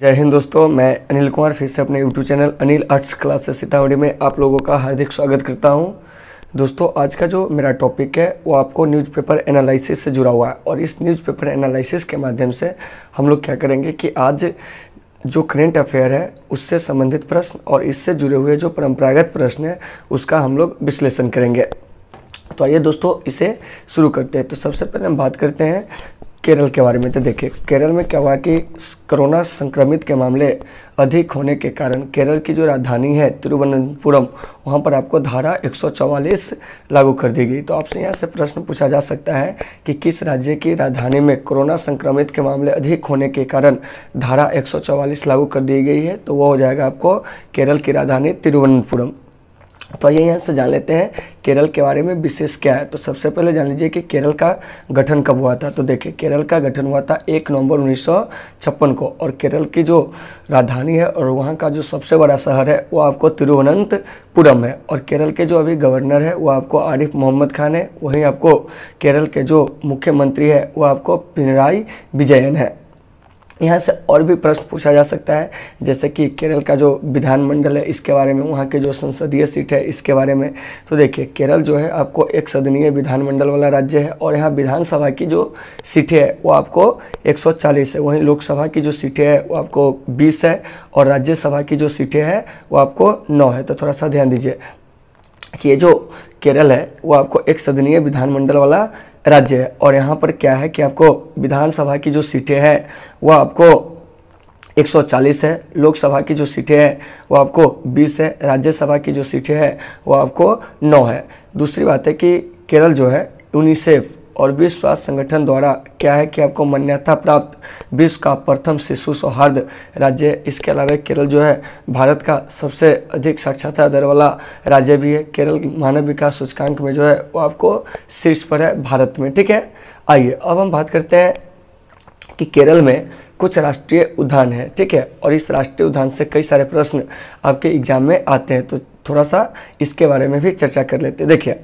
जय हिंद दोस्तों मैं अनिल कुमार फिर से अपने YouTube channel Anil arts classes Sitamarhi में आप लोगों का हार्दिक स्वागत करता हूं दोस्तों आज का जो मेरा टॉपिक है वो आपको न्यूज़पेपर एनालिसिस से जुड़ा हुआ है और इस न्यूज़पेपर एनालिसिस के माध्यम से हम लोग क्या करेंगे कि आज जो करेंट अफेयर है उससे संबंधित प्रश्न और इससे जुड़े हुए जो परम्परागत प्रश्न है उसका हम लोग विश्लेषण करेंगे तो आइए दोस्तों इसे शुरू करते हैं तो सबसे पहले हम बात करते हैं केरल के बारे में तो देखिए केरल में क्या हुआ कि कोरोना संक्रमित के मामले अधिक होने के कारण केरल की जो राजधानी है तिरुवनंतपुरम वहाँ पर आपको धारा 144 लागू कर दी गई तो आपसे यहाँ से प्रश्न पूछा जा सकता है कि किस राज्य की राजधानी में कोरोना संक्रमित के मामले अधिक होने के कारण धारा 144 लागू कर दी गई है तो वो हो जाएगा आपको केरल की राजधानी तिरुवनंतपुरम तो आइए यहाँ से जान लेते हैं केरल के बारे में विशेष क्या है तो सबसे पहले जान लीजिए कि केरल का गठन कब हुआ था तो देखिए केरल का गठन हुआ था एक नवंबर उन्नीस को और केरल की जो राजधानी है और वहाँ का जो सबसे बड़ा शहर है वो आपको तिरुवनंतपुरम है और केरल के जो अभी गवर्नर है वो आपको आरिफ मोहम्मद खान है वहीं आपको केरल के जो मुख्यमंत्री है वो आपको पिनराई विजयन है यहाँ से और भी प्रश्न पूछा जा सकता है जैसे कि केरल का जो विधानमंडल है इसके बारे में वहाँ के जो संसदीय सीट है इसके बारे में तो देखिए केरल जो है आपको एक सदनीय विधानमंडल वाला राज्य है और यहाँ विधानसभा की जो सीटें है वो आपको 140 है वहीं लोकसभा की जो सीटें है वो आपको 20 है और राज्यसभा की जो सीटें हैं वो आपको नौ है तो थोड़ा सा ध्यान दीजिए कि ये जो केरल है वो आपको एक सदनीय विधानमंडल वाला राज्य है और यहाँ पर क्या है कि आपको विधानसभा की जो सीटें हैं वह आपको 140 है लोकसभा की जो सीटें हैं वो आपको 20 है राज्यसभा की जो सीटें हैं वो आपको 9 है दूसरी बात है कि केरल जो है यूनिसेफ और विश्व स्वास्थ्य संगठन द्वारा क्या है कि आपको मान्यता प्राप्त विश्व का प्रथम शिशु सौहार्द राज्य इसके अलावा केरल जो है भारत का सबसे अधिक साक्षरता दर वाला राज्य भी है केरल मानव विकास सूचकांक में जो है वो आपको शीर्ष पर है भारत में ठीक है आइए अब हम बात करते हैं कि केरल में कुछ राष्ट्रीय उद्यान है ठीक है और इस राष्ट्रीय उद्यान से कई सारे प्रश्न आपके एग्जाम में आते हैं तो थोड़ा सा इसके बारे में भी चर्चा कर लेते हैं देखिए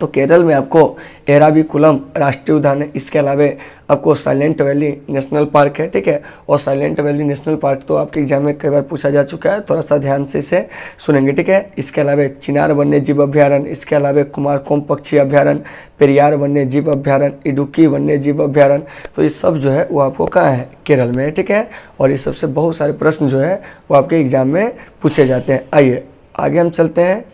तो केरल में आपको एराविकुलम राष्ट्रीय उद्यान है इसके अलावा आपको साइलेंट वैली नेशनल पार्क है ठीक है और साइलेंट वैली नेशनल पार्क तो आपके एग्जाम में कई बार पूछा जा चुका है थोड़ा सा ध्यान से इसे सुनेंगे ठीक है इसके अलावा चिनार वन्य जीव अभ्यारण इसके अलावा कुमार कोम पक्षी अभ्यारण पेरियार वन्य जीव अभ्यारण इडुकी वन्य जीव अभ्यारण तो ये सब जो है वो आपको कहाँ है केरल में ठीक है और ये सबसे बहुत सारे प्रश्न जो है वो आपके एग्जाम में पूछे जाते हैं आइए आगे हम चलते हैं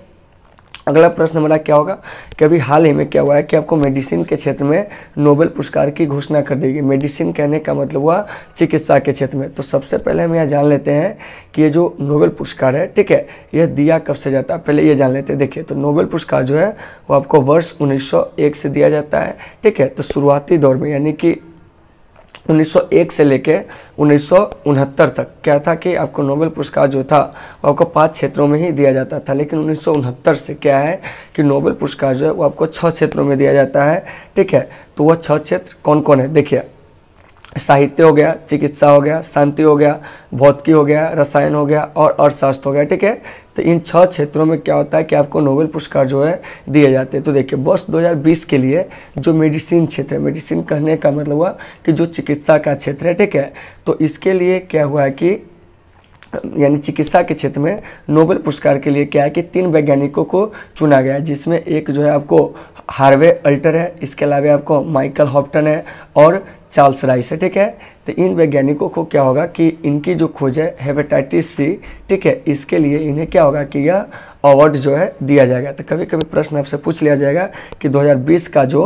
अगला प्रश्न हमारा क्या होगा कि अभी हाल ही में क्या हुआ है कि आपको मेडिसिन के क्षेत्र में नोबेल पुरस्कार की घोषणा कर देगी मेडिसिन कहने का मतलब हुआ चिकित्सा के क्षेत्र में तो सबसे पहले हम यह जान लेते हैं कि ये जो नोबेल पुरस्कार है ठीक है यह दिया कब से जाता है पहले ये जान लेते हैं देखिए तो नोबेल पुरस्कार जो है वो आपको वर्ष उन्नीस से दिया जाता है ठीक है तो शुरुआती दौर में यानी कि 1901 से लेके उन्नीस तक क्या था कि आपको नोबेल पुरस्कार जो था वो आपको पांच क्षेत्रों में ही दिया जाता था लेकिन उन्नीस से क्या है कि नोबेल पुरस्कार जो है वो आपको छः क्षेत्रों में दिया जाता है ठीक है तो वह छः क्षेत्र कौन कौन है देखिए साहित्य हो गया चिकित्सा हो गया शांति हो गया भौतिकी हो गया रसायन हो गया और अर्थशास्त्र हो गया ठीक है तो इन छह क्षेत्रों में क्या होता है कि आपको नोबेल पुरस्कार जो है दिए जाते हैं तो देखिए वर्ष 2020 के लिए जो मेडिसिन क्षेत्र है मेडिसिन कहने का मतलब हुआ कि जो चिकित्सा का क्षेत्र है ठीक है तो इसके लिए क्या हुआ है कि यानी चिकित्सा के क्षेत्र में नोबेल पुरस्कार के लिए क्या है कि तीन वैज्ञानिकों को चुना गया है जिसमें एक जो है आपको हार्वे अल्टर है इसके अलावा आपको माइकल हॉप्टन है और चार्ल्स राइस है ठीक है तो इन वैज्ञानिकों को क्या होगा कि इनकी जो खोज है हेपेटाइटिस सी ठीक है इसके लिए इन्हें क्या होगा कि यह अवार्ड जो है दिया जाएगा तो कभी कभी प्रश्न आपसे पूछ लिया जाएगा कि 2020 का जो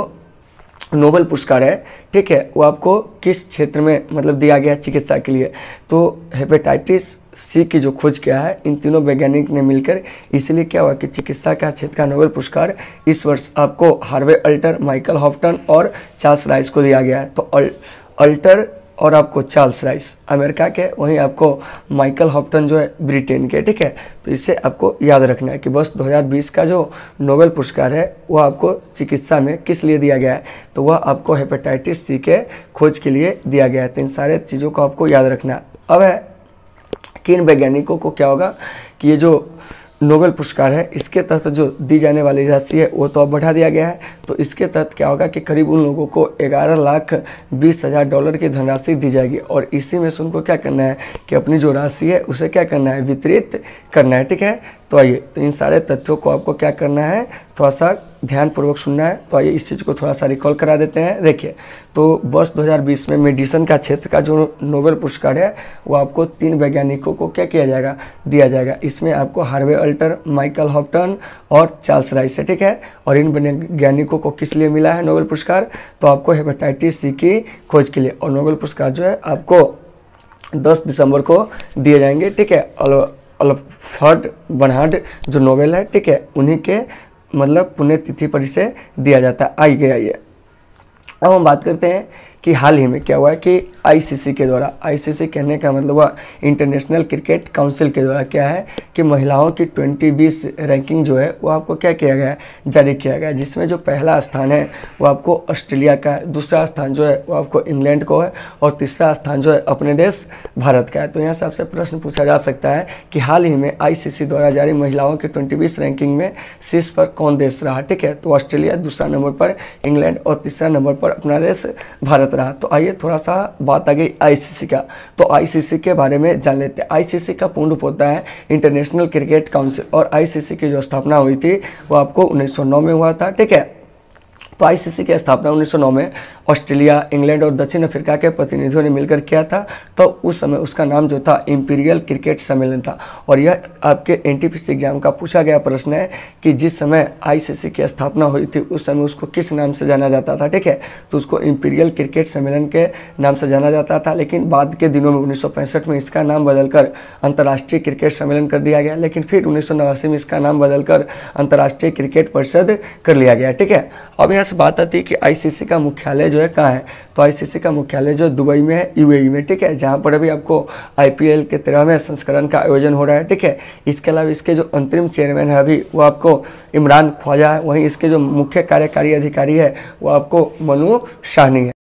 नोबल पुरस्कार है ठीक है वो आपको किस क्षेत्र में मतलब दिया गया चिकित्सा के लिए तो हेपेटाइटिस सी की जो खोज किया है इन तीनों वैज्ञानिक ने मिलकर इसलिए क्या हुआ कि चिकित्सा का क्षेत्र का नोबेल पुरस्कार इस वर्ष आपको हार्वे अल्टर माइकल हॉफ्टन और चार्ल्स राइस को दिया गया है तो अल, अल्टर और आपको चार्ल्स राइस अमेरिका के वहीं आपको माइकल हॉपटन जो है ब्रिटेन के ठीक है तो इससे आपको याद रखना है कि बस 2020 का जो नोबेल पुरस्कार है वह आपको चिकित्सा में किस लिए दिया गया है तो वह आपको हेपेटाइटिस सी के खोज के लिए दिया गया है तो इन सारे चीज़ों को आपको याद रखना है अब है किन वैज्ञानिकों को क्या होगा कि ये जो नोबेल पुरस्कार है इसके तहत जो दी जाने वाली राशि है वो तो अब बढ़ा दिया गया है तो इसके तहत क्या होगा कि करीब उन लोगों को ग्यारह लाख बीस हज़ार डॉलर की धनराशि दी जाएगी और इसी में से उनको क्या करना है कि अपनी जो राशि है उसे क्या करना है वितरित करना है ठीक है तो आइए तो इन सारे तथ्यों को आपको क्या करना है थोड़ा सा ध्यानपूर्वक सुनना है तो आइए इस चीज़ को थोड़ा सा रिकॉल करा देते हैं देखिए तो वर्ष 2020 में मेडिसन का क्षेत्र का जो नोबेल पुरस्कार है वो आपको तीन वैज्ञानिकों को क्या किया जाएगा दिया जाएगा इसमें आपको हार्वे अल्टर माइकल हॉप्टन और चार्ल्स राइस है ठीक है और इन वैज्ञानिकों को किस लिए मिला है नोबेल पुरस्कार तो आपको हेपेटाइटिस सी की खोज के लिए और नोबेल पुरस्कार जो है आपको दस दिसंबर को दिए जाएंगे ठीक है और अल्फर्ड मतलब बनहार्ड जो नोवेल है ठीक है उन्हीं के मतलब पुण्यतिथि पर इसे दिया जाता है आइए आइए अब हम बात करते हैं कि हाल ही में क्या हुआ है कि आईसीसी के द्वारा आईसीसी कहने का मतलब हुआ इंटरनेशनल क्रिकेट काउंसिल के द्वारा क्या है कि महिलाओं की ट्वेंटी बीस रैंकिंग जो है वो आपको क्या किया गया है जारी किया गया है जिसमें जो पहला स्थान है वो आपको ऑस्ट्रेलिया का है दूसरा स्थान जो है वो आपको इंग्लैंड को है और तीसरा स्थान जो है अपने देश भारत का है तो यहाँ से आपसे प्रश्न पूछा जा सकता है कि हाल ही में आई द्वारा जारी महिलाओं की ट्वेंटी बीस रैंकिंग में शीर्ष पर कौन देश रहा ठीक है तो ऑस्ट्रेलिया दूसरा नंबर पर इंग्लैंड और तीसरा नंबर पर अपना देश भारत गलत रहा तो आइए थोड़ा सा बात आ गई आईसीसी का तो आईसीसी के बारे में जान लेते हैं आईसीसी का पूर्ण रूप होता है इंटरनेशनल क्रिकेट काउंसिल और आईसीसी की जो स्थापना हुई थी वो आपको 1909 में हुआ था ठीक है तो आईसीसी की स्थापना 1909 में ऑस्ट्रेलिया इंग्लैंड और दक्षिण अफ्रीका के प्रतिनिधियों ने मिलकर किया था तो उस समय उसका नाम जो था इम्पीरियल क्रिकेट सम्मेलन था और यह आपके एन एग्जाम का पूछा गया प्रश्न है कि जिस समय आईसीसी की स्थापना हुई थी उस समय उसको किस नाम से जाना जाता था ठीक है तो उसको इम्पीरियल क्रिकेट सम्मेलन के नाम से जाना जाता था लेकिन बाद के दिनों में उन्नीस में इसका नाम बदलकर अंतर्राष्ट्रीय क्रिकेट सम्मेलन कर दिया गया लेकिन फिर उन्नीस में इसका नाम बदलकर अंतर्राष्ट्रीय क्रिकेट परिषद कर लिया गया ठीक है अब यहाँ से बात आती है कि आईसीसी का मुख्यालय जो है कहाँ है तो आईसीसी का मुख्यालय जो दुबई में है यूएई e में ठीक है जहाँ पर अभी आपको आईपीएल के तेरहवें संस्करण का आयोजन हो रहा है ठीक है इसके अलावा इसके जो अंतरिम चेयरमैन है अभी वो आपको इमरान ख्वाजा है वहीं इसके जो मुख्य कार्यकारी अधिकारी है वो आपको मनु शाहनी है